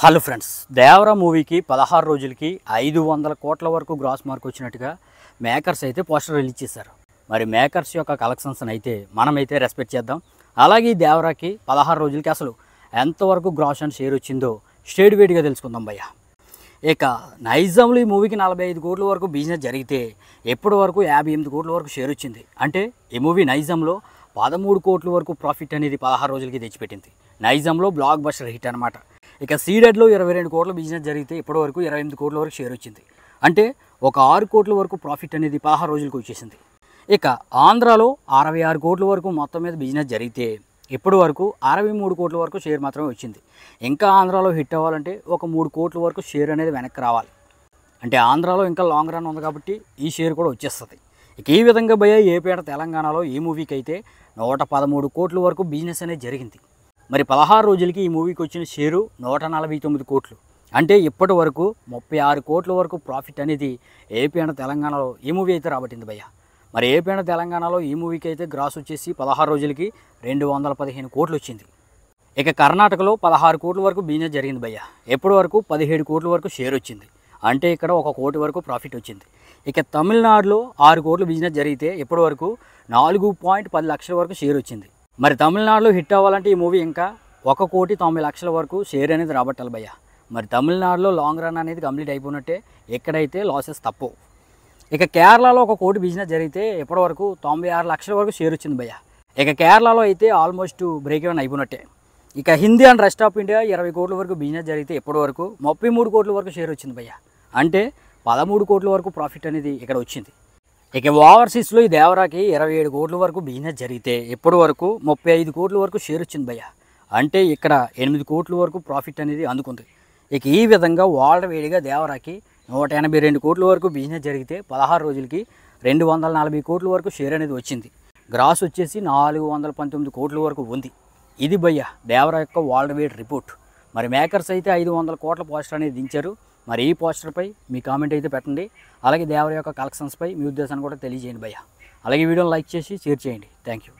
hello friends Devara మూవీకి పదహారు రోజులకి ఐదు వందల కోట్ల వరకు గ్రాస్ మార్క్ వచ్చినట్టుగా మేకర్స్ అయితే పోస్టర్ రిలీజ్ చేశారు మరి మేకర్స్ యొక్క కలెక్షన్స్ని అయితే మనమైతే రెస్పెక్ట్ చేద్దాం అలాగే దేవరాకి పదహారు రోజులకి అసలు ఎంతవరకు గ్రాస్ అండ్ షేర్ వచ్చిందో స్టేట్ వేడిగా తెలుసుకుందాం భయ్య ఇక నైజాంలో ఈ మూవీకి నలభై ఐదు కోట్ల వరకు బిజినెస్ జరిగితే ఎప్పటి వరకు యాభై ఎనిమిది కోట్ల వరకు షేర్ వచ్చింది అంటే ఈ మూవీ నైజాంలో పదమూడు కోట్ల వరకు ప్రాఫిట్ అనేది పదహారు రోజులకి తెచ్చిపెట్టింది నైజాంలో బ్లాక్ బస్టర్ హిట్ అనమాట ఇక సీడెడ్లో ఇరవై రెండు కోట్ల బిజినెస్ జరిగితే ఇప్పటి వరకు ఇరవై ఎనిమిది కోట్ల వరకు షేర్ వచ్చింది అంటే ఒక ఆరు కోట్ల వరకు ప్రాఫిట్ అనేది పదహారు రోజులకు వచ్చేసింది ఇక ఆంధ్రాలో అరవై ఆరు కోట్ల వరకు మొత్తం మీద బిజినెస్ జరిగితే ఇప్పటి వరకు అరవై మూడు కోట్ల వరకు షేర్ మాత్రమే వచ్చింది ఇంకా ఆంధ్రాలో హిట్ అవ్వాలంటే ఒక మూడు కోట్ల వరకు షేర్ అనేది వెనక్కి రావాలి అంటే ఆంధ్రాలో ఇంకా లాంగ్ రన్ ఉంది కాబట్టి ఈ షేర్ కూడా వచ్చేస్తుంది ఇక ఈ విధంగా భయ ఏపేట తెలంగాణలో ఏ మూవీకి అయితే నూట పదమూడు కోట్ల వరకు బిజినెస్ అనేది జరిగింది మరి పదహారు రోజులకి ఈ మూవీకి వచ్చిన షేరు నూట నలభై తొమ్మిది కోట్లు అంటే ఇప్పటి వరకు ముప్పై ఆరు కోట్ల వరకు ప్రాఫిట్ అనేది ఏపీ అండ్ తెలంగాణలో ఈ మూవీ అయితే రాబట్టింది భయ్య మరి ఏపీ అండ్ తెలంగాణలో ఈ మూవీకి అయితే గ్రాస్ వచ్చేసి పదహారు రోజులకి రెండు వందల పదిహేను కోట్లు వచ్చింది ఇక కర్ణాటకలో పదహారు కోట్ల వరకు బిజినెస్ జరిగింది భయ్య ఎప్పటి వరకు పదిహేడు కోట్ల వరకు షేర్ వచ్చింది అంటే ఇక్కడ ఒక కోటి వరకు ప్రాఫిట్ వచ్చింది ఇక తమిళనాడులో ఆరు కోట్ల బిజినెస్ జరిగితే ఇప్పటి వరకు నాలుగు పాయింట్ పది లక్షల వరకు షేర్ వచ్చింది మరి తమిళనాడులో హిట్ అవ్వాలంటే ఈ మూవీ ఇంకా ఒక కోటి తొంభై లక్షల వరకు షేర్ అనేది రాబట్టాలి భయ్య మరి తమిళనాడులో లాంగ్ రన్ అనేది కంప్లీట్ అయిపోయినట్టే ఎక్కడైతే లాసెస్ తప్పు ఇక కేరళలో ఒక కోటి బిజినెస్ జరిగితే ఇప్పటివరకు తొంభై ఆరు లక్షల వరకు షేర్ వచ్చింది భయ్య ఇక కేరళలో అయితే ఆల్మోస్ట్ బ్రేక్ ఈవెన్ అయిపోయినట్టే ఇక Hindi and rest of India ఇరవై కోట్ల వరకు బిజినెస్ జరిగితే ఇప్పటివరకు ముప్పై మూడు కోట్ల వరకు షేర్ వచ్చింది భయ్య అంటే పదమూడు కోట్ల వరకు ప్రాఫిట్ అనేది ఇక్కడ వచ్చింది ఇక ఓవర్సీస్లో ఈ దేవరాకి ఇరవై ఏడు కోట్ల వరకు బిజినెస్ జరిగితే ఇప్పటి వరకు ముప్పై ఐదు కోట్ల వరకు షేర్ వచ్చింది భయ్య అంటే ఇక్కడ ఎనిమిది కోట్ల వరకు ప్రాఫిట్ అనేది అందుకుంది ఇక ఈ విధంగా వేడిగా దేవరాకి నూట ఎనభై రెండు కోట్ల వరకు బిజినెస్ జరిగితే పదహారు రోజులకి రెండు వందల నలభై కోట్ల వరకు షేర్ అనేది వచ్చింది గ్రాస్ వచ్చేసి నాలుగు వందల పంతొమ్మిది కోట్ల వరకు ఉంది ఇది భయ్య దేవరా యొక్క వాళ్ళ వేడి రిపోర్ట్ మరి మేకర్స్ అయితే ఐదు వందల కోట్ల పోస్టర్ అనేది దించారు మరి ఈ పోస్టర్పై మీ కామెంట్ అయితే పెట్టండి అలాగే దేవర యొక్క కలెక్షన్స్పై మీ ఉద్దేశాన్ని కూడా తెలియజేయండి భయ్య అలాగే వీడియోని లైక్ చేసి షేర్ చేయండి థ్యాంక్ యూ